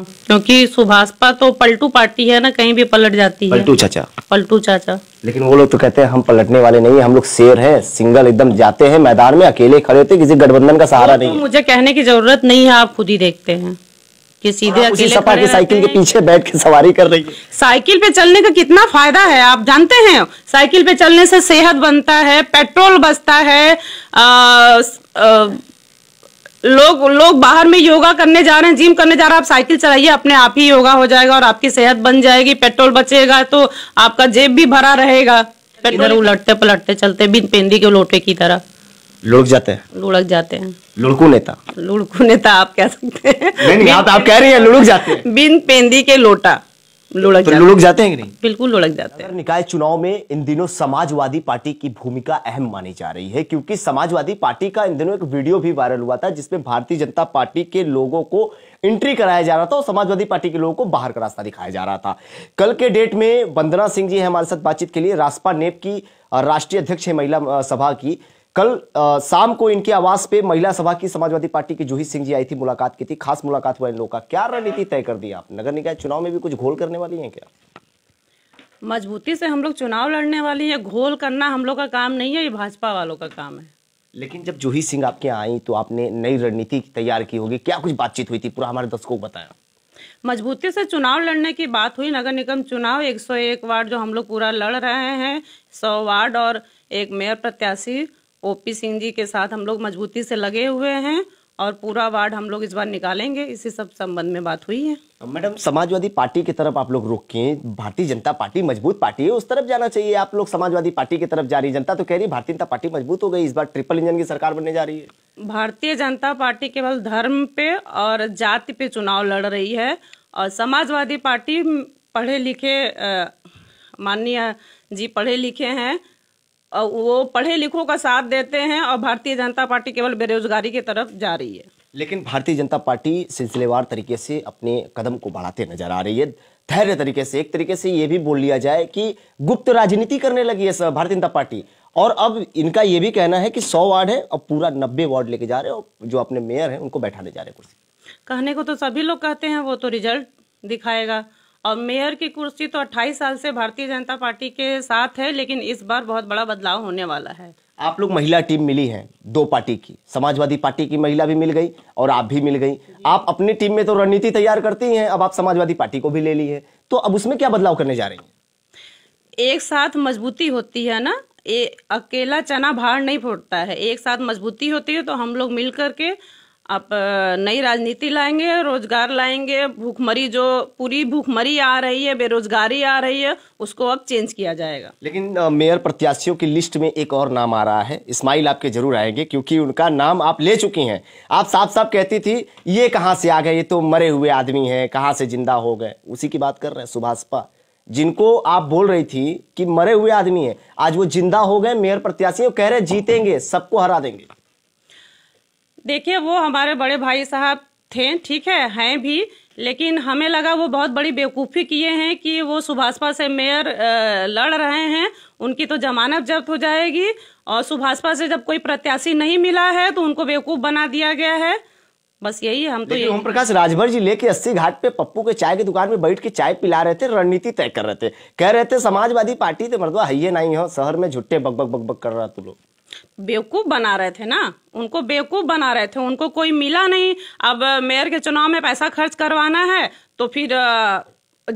क्योंकि सुभाषपा तो पलटू पार्टी है ना कहीं भी पलट जाती है पलटू चाचा पलटू चाचा लेकिन वो लोग तो कहते हैं हम पलटने वाले नहीं हम लोग शेर हैं सिंगल एकदम जाते हैं मैदान में अकेले खड़े होते किसी गठबंधन का सहारा तो नहीं मुझे कहने की जरूरत नहीं है आप खुद ही देखते हैं कि हाँ, सीधे अकेले सपा के साइकिल के पीछे बैठ के सवारी कर रही है साइकिल पे चलने का कितना फायदा है आप जानते हैं साइकिल पे चलने से सेहत बनता है पेट्रोल बचता है लोग लोग बाहर में योगा करने जा रहे हैं जिम करने जा रहे हैं आप साइकिल चलाइए अपने आप ही योगा हो जाएगा और आपकी सेहत बन जाएगी पेट्रोल बचेगा तो आपका जेब भी भरा रहेगा इधर उलटते पलटते चलते बिन पेंदी के लोटे की तरह लुढ़क जाते हैं लुढ़क जाते हैं लुड़कू नेता लुड़कू नेता आप कह सकते हैं नहीं, नहीं आप, आप कह रही हैं लुढ़क जाते हैं बिन पेंदी के लोटा लुढ़क तो लुढ़क जाते हैं कि नहीं बिल्कुल लुढ़क जाते हैं निकाय चुनाव में इन दिनों समाजवादी पार्टी की भूमिका अहम मानी जा रही है क्योंकि समाजवादी पार्टी का इन दिनों एक वीडियो भी वायरल हुआ था जिसमें भारतीय जनता पार्टी के लोगों को एंट्री कराया जा रहा था और समाजवादी पार्टी के लोगों को बाहर का रास्ता दिखाया जा रहा था कल के डेट में वंदना सिंह जी हमारे साथ बातचीत के लिए रासपा नेप की राष्ट्रीय अध्यक्ष है महिला सभा की कल आ, शाम को इनके आवास पे महिला सभा की समाजवादी पार्टी की जूही सिंह जी आई थी मुलाकात की थी खास मुलाकात हुआ इन लोगों का क्या रणनीति तय कर दी आप नगर निकाय चुनाव में भी कुछ घोल करने वाली हैं क्या मजबूती से हम लोग चुनाव लड़ने वाली है घोल करना हम लोग का काम नहीं है ये भाजपा वालों का काम है लेकिन जब जूही सिंह आपके यहाँ आई तो आपने नई रणनीति तैयार की होगी क्या कुछ बातचीत हुई थी पूरा हमारे दर्शकों को बताया मजबूती से चुनाव लड़ने की बात हुई नगर निगम चुनाव 101 वार्ड जो हम लोग पूरा लड़ रहे हैं 100 वार्ड और एक मेयर प्रत्याशी ओपी सिंह जी के साथ हम लोग मजबूती से लगे हुए हैं और पूरा वार्ड हम लोग इस बार निकालेंगे इसी सब संबंध में बात हुई है मैडम समाजवादी पार्टी की तरफ आप लोग के भारतीय जनता पार्टी मजबूत पार्टी है उस तरफ जाना चाहिए आप लोग समाजवादी पार्टी की तरफ जा रही जनता तो कह रही भारतीय जनता पार्टी मजबूत हो गई इस बार ट्रिपल इंजन की सरकार बनने जा रही है भारतीय जनता पार्टी केवल धर्म पे और जाति पे चुनाव लड़ रही है और समाजवादी पार्टी पढ़े लिखे माननीय जी पढ़े लिखे हैं वो पढ़े लिखों का साथ देते हैं और भारतीय जनता पार्टी केवल बेरोजगारी की के तरफ जा रही है लेकिन भारतीय जनता पार्टी सिलसिलेवार तरीके से अपने कदम को बढ़ाते नजर आ रही है धैर्य तरीके से एक तरीके से ये भी बोल लिया जाए कि गुप्त राजनीति करने लगी है सब भारतीय जनता पार्टी और अब इनका ये भी कहना है कि सौ वार्ड है और पूरा नब्बे वार्ड लेके जा रहे हैं और जो अपने मेयर हैं उनको बैठाने जा रहे हैं कुर्सी कहने को तो सभी लोग कहते हैं वो तो रिजल्ट दिखाएगा और मेयर की कुर्सी तो 28 साल से भारतीय जनता पार्टी के साथ है लेकिन इस बार बहुत बड़ा बदलाव होने वाला है आप लोग महिला टीम मिली है दो पार्टी की समाजवादी पार्टी की महिला भी मिल गई और आप भी मिल गई आप अपनी टीम में तो रणनीति तैयार करती हैं अब आप समाजवादी पार्टी को भी ले ली है तो अब उसमें क्या बदलाव करने जा रही है एक साथ मजबूती होती है ना ए, अकेला चना भार नहीं फोड़ता है एक साथ मजबूती होती है तो हम लोग मिल करके आप नई राजनीति लाएंगे रोजगार लाएंगे भूखमरी जो पूरी भूखमरी आ रही है बेरोजगारी आ रही है उसको अब चेंज किया जाएगा लेकिन मेयर प्रत्याशियों की लिस्ट में एक और नाम आ रहा है इस्माइल आपके जरूर आएंगे क्योंकि उनका नाम आप ले चुकी हैं आप साफ साफ कहती थी ये कहाँ से आ गए ये तो मरे हुए आदमी है कहाँ से जिंदा हो गए उसी की बात कर रहे हैं सुभाषपा जिनको आप बोल रही थी कि मरे हुए आदमी है आज वो जिंदा हो गए मेयर प्रत्याशी कह रहे जीतेंगे सबको हरा देंगे देखिए वो हमारे बड़े भाई साहब थे ठीक है हैं भी लेकिन हमें लगा वो बहुत बड़ी बेवकूफ़ी किए हैं कि वो सुभाषपा से मेयर लड़ रहे हैं उनकी तो जमानत जब्त हो जाएगी और सुभाषपा से जब कोई प्रत्याशी नहीं मिला है तो उनको बेवकूफ़ बना दिया गया है बस यही हम तो ओम प्रकाश राजभर जी लेके अस्सी घाट पे पप्पू के चाय की दुकान में बैठ के चाय पिला रहे थे रणनीति तय कर रहे थे कह रहे थे समाजवादी पार्टी तो मरदवा है नहीं हो शहर में झुट्टे बक बक बक बक कर रहा तू लोग बेवकूफ़ बना रहे थे ना उनको बेवकूफ़ बना रहे थे उनको कोई मिला नहीं अब मेयर के चुनाव में पैसा खर्च करवाना है तो फिर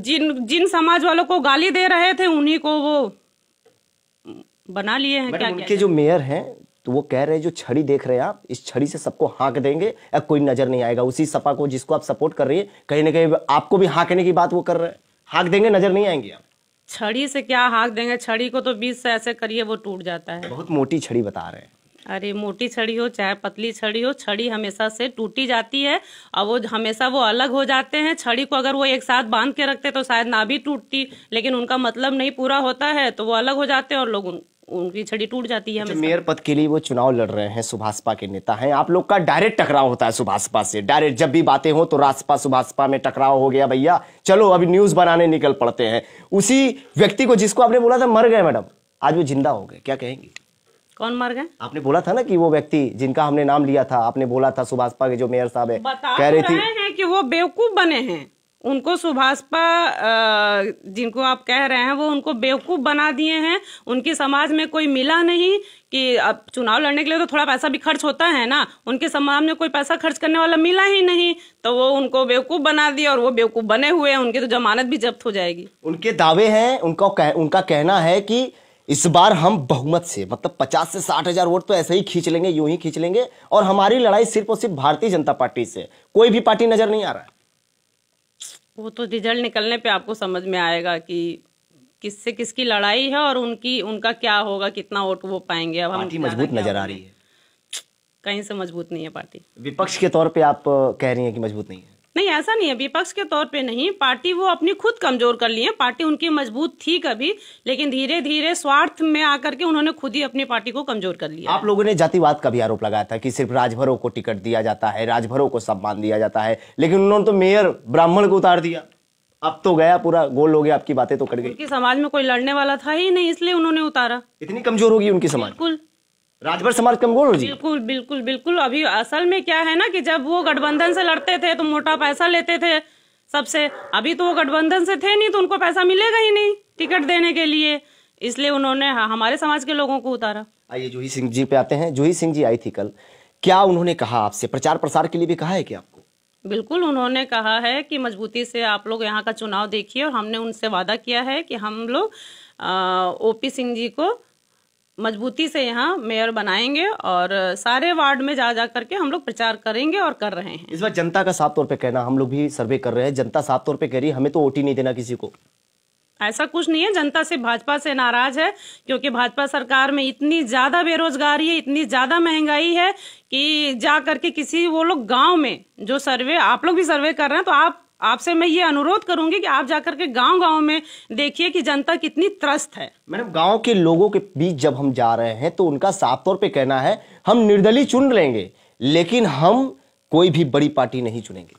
जिन जिन समाज वालों को गाली दे रहे थे उन्हीं को वो बना लिए हैं क्या उनके जो मेयर हैं तो वो कह रहे हैं जो छड़ी देख रहे हैं आप इस छड़ी से सबको हाँक देंगे या कोई नजर नहीं आएगा उसी सपा को जिसको आप सपोर्ट कर रही है कहीं ना कहीं आपको भी हाँकने की बात वो कर रहे हैं हाँक देंगे नजर नहीं आएंगे आप छड़ी से क्या हाँक देंगे छड़ी को तो बीस से ऐसे करिए वो टूट जाता है बहुत मोटी छड़ी बता रहे हैं अरे मोटी छड़ी हो चाहे पतली छड़ी हो छड़ी हमेशा से टूटी जाती है और वो हमेशा वो अलग हो जाते हैं छड़ी को अगर वो एक साथ बांध के रखते तो शायद ना भी टूटती लेकिन उनका मतलब नहीं पूरा होता है तो वो अलग हो जाते हैं और लोग उनकी छड़ी टूट जाती है मेयर पद के लिए वो चुनाव लड़ रहे हैं सुभाषपा के नेता हैं आप लोग का डायरेक्ट टकराव होता है सुभाषपा से डायरेक्ट जब भी बातें हो तो रासपा सुभाषपा में टकराव हो गया भैया चलो अभी न्यूज बनाने निकल पड़ते हैं उसी व्यक्ति को जिसको आपने बोला था मर गए मैडम आज वो जिंदा हो गए क्या कहेंगे कौन मर गए आपने बोला था ना कि वो व्यक्ति जिनका हमने नाम लिया था आपने बोला था सुभाषपा के जो मेयर साहब है कह रही तो थी कि वो बेवकूफ बने हैं उनको सुभाषपा जिनको आप कह रहे हैं वो उनको बेवकूफ़ बना दिए हैं उनके समाज में कोई मिला नहीं कि अब चुनाव लड़ने के लिए तो थोड़ा पैसा भी खर्च होता है ना उनके समाज में कोई पैसा खर्च करने वाला मिला ही नहीं तो वो उनको बेवकूफ़ बना दिया और वो बेवकूफ़ बने हुए हैं उनकी तो जमानत भी जब्त हो जाएगी उनके दावे हैं उनका कह, उनका कहना है कि इस बार हम बहुमत से मतलब पचास से साठ हजार वोट तो ऐसे ही खींच लेंगे यूं ही खींच लेंगे और हमारी लड़ाई सिर्फ और सिर्फ भारतीय जनता पार्टी से कोई भी पार्टी नजर नहीं आ रहा है वो तो रिजल्ट निकलने पे आपको समझ में आएगा कि किससे किसकी लड़ाई है और उनकी उनका क्या होगा कितना वोट वो पाएंगे अब पार्टी मजबूत नजर आ रही है कहीं से मजबूत नहीं है पार्टी विपक्ष के तौर पे आप कह रही हैं कि मजबूत नहीं है नहीं ऐसा नहीं है विपक्ष के तौर पे नहीं पार्टी वो अपनी खुद कमजोर कर ली है पार्टी उनकी मजबूत थी कभी लेकिन धीरे धीरे स्वार्थ में आकर के उन्होंने खुद ही अपनी पार्टी को कमजोर कर लिया आप लोगों ने जातिवाद का भी आरोप लगाया था कि सिर्फ राजभरों को टिकट दिया जाता है राजभरों को सम्मान दिया जाता है लेकिन उन्होंने तो मेयर ब्राह्मण को उतार दिया अब तो गया पूरा गोल हो गया आपकी बातें तो कट गई समाज में कोई लड़ने वाला था ही नहीं इसलिए उन्होंने उतारा इतनी कमजोर होगी उनकी समाज बिल्कुल राजभर समाज कमजोर हो जी बिल्कुल बिल्कुल बिल्कुल अभी असल में क्या है ना कि जब वो गठबंधन से लड़ते थे तो मोटा पैसा लेते थे सबसे अभी तो वो गठबंधन से थे नहीं तो उनको पैसा मिलेगा ही नहीं टिकट देने के लिए इसलिए उन्होंने हमारे समाज के लोगों को उतारा आइए जूही सिंह जी पे आते हैं जूही सिंह जी आई थी कल क्या उन्होंने कहा आपसे प्रचार प्रसार के लिए भी कहा है क्या आपको बिल्कुल उन्होंने कहा है कि मजबूती से आप लोग यहाँ का चुनाव देखिए और हमने उनसे वादा किया है कि हम लोग ओपी सिंह जी को मजबूती से यहाँ मेयर बनाएंगे और सारे वार्ड में जा जा करके हम लोग प्रचार करेंगे और कर रहे हैं इस बार जनता का साफ तौर पे कहना हम लोग भी सर्वे कर रहे हैं जनता साफ तौर पे कह रही है हमें तो वोट ही नहीं देना किसी को ऐसा कुछ नहीं है जनता से भाजपा से नाराज है क्योंकि भाजपा सरकार में इतनी ज्यादा बेरोजगारी है इतनी ज्यादा महंगाई है कि जा करके किसी वो लोग गांव में जो सर्वे आप लोग भी सर्वे कर रहे हैं तो आप आपसे मैं ये अनुरोध करूंगी कि आप जाकर के गांव गांव में देखिए कि जनता कितनी त्रस्त है मैडम गांव के लोगों के बीच जब हम जा रहे हैं तो उनका साफ तौर पे कहना है हम निर्दलीय चुन लेंगे लेकिन हम कोई भी बड़ी पार्टी नहीं चुनेंगे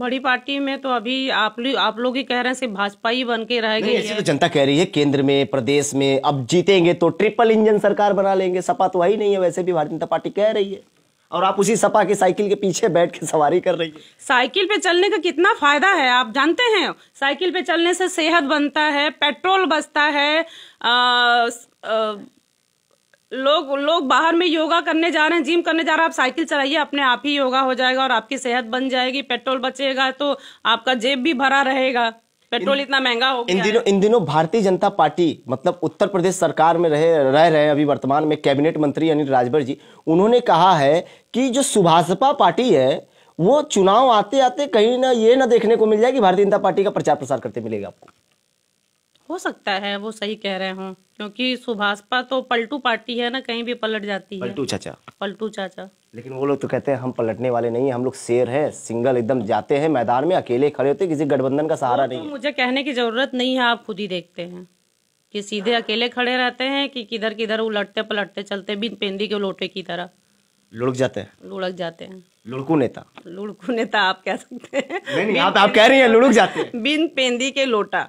बड़ी पार्टी में तो अभी आप लोग आप लोग ही कह रहे हैं सिर्फ भाजपा ही बन के रह गई तो जनता कह रही है केंद्र में प्रदेश में अब जीतेंगे तो ट्रिपल इंजन सरकार बना लेंगे सपा तो वही नहीं है वैसे भी भारतीय जनता पार्टी कह रही है और आप उसी सपा की साइकिल के पीछे बैठ के सवारी कर रही है साइकिल पे चलने का कितना फायदा है आप जानते हैं साइकिल पे चलने से सेहत बनता है पेट्रोल बचता है लोग लोग बाहर में योगा करने जा रहे हैं जिम करने जा रहे हैं आप साइकिल चलाइए अपने आप ही योगा हो जाएगा और आपकी सेहत बन जाएगी पेट्रोल बचेगा तो आपका जेब भी भरा रहेगा पेट्रोल इन, इतना महंगा हो गया इन दिनों इन दिनों भारतीय जनता पार्टी मतलब उत्तर प्रदेश सरकार में रहे रह रहे अभी वर्तमान में कैबिनेट मंत्री अनिल राजभर जी उन्होंने कहा है कि जो सुभाषपा पार्टी है वो चुनाव आते आते कहीं ना ये ना देखने को मिल जाए कि भारतीय जनता पार्टी का प्रचार प्रसार करते मिलेगा आपको हो सकता है वो सही कह रहे हो क्योंकि सुभाषपा तो पलटू पार्टी है ना कहीं भी पलट जाती है पलटू चाचा पलटू चाचा लेकिन वो लोग तो कहते हैं हम पलटने वाले नहीं है हम लोग शेर हैं सिंगल एकदम जाते हैं मैदान में अकेले खड़े होते किसी गठबंधन का सहारा तो नहीं तो मुझे कहने की जरूरत नहीं है आप खुद ही देखते हैं कि सीधे अकेले खड़े रहते हैं कि किधर किधर उलटते पलटते चलते बिन पेंदी के लोटे की तरह लुढ़क जाते हैं लुढ़क जाते हैं लुड़कू नेता लुड़कू नेता आप कह सकते हैं नहीं, नहीं आप, आप कह रही हैं लुढ़क जाते हैं बिन पेंदी के लोटा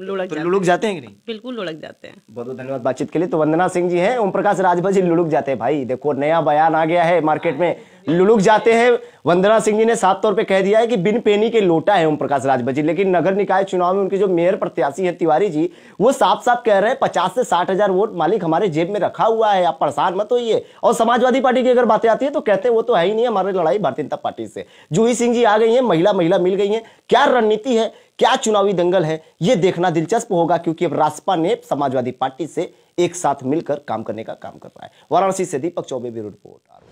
लुढ़क तो लुढ़क जाते हैं कि नहीं बिल्कुल लुढ़क जाते हैं बहुत बहुत धन्यवाद बातचीत के लिए तो वंदना सिंह जी हैं ओम प्रकाश राजभर जी लुढ़क जाते हैं भाई देखो नया बयान आ गया है मार्केट में लुलुक जाते हैं वंदना सिंह जी ने साफ तौर पे कह दिया है कि बिन पेनी के लोटा है ओम प्रकाश राजबजी लेकिन नगर निकाय चुनाव में उनकी जो मेयर प्रत्याशी है तिवारी जी वो साफ साफ कह रहे हैं पचास से साठ हजार वोट मालिक हमारे जेब में रखा हुआ है आप परेशान मत होइए और समाजवादी पार्टी की अगर बातें आती है तो कहते हैं वो तो है ही नहीं हमारी लड़ाई भारतीय जनता पार्टी से जूही सिंह जी आ गई है महिला महिला मिल गई है क्या रणनीति है क्या चुनावी दंगल है ये देखना दिलचस्प होगा क्योंकि अब रासपा ने समाजवादी पार्टी से एक साथ मिलकर काम करने का काम कर रहा है वाराणसी से दीपक चौबे ब्यूरो रिपोर्ट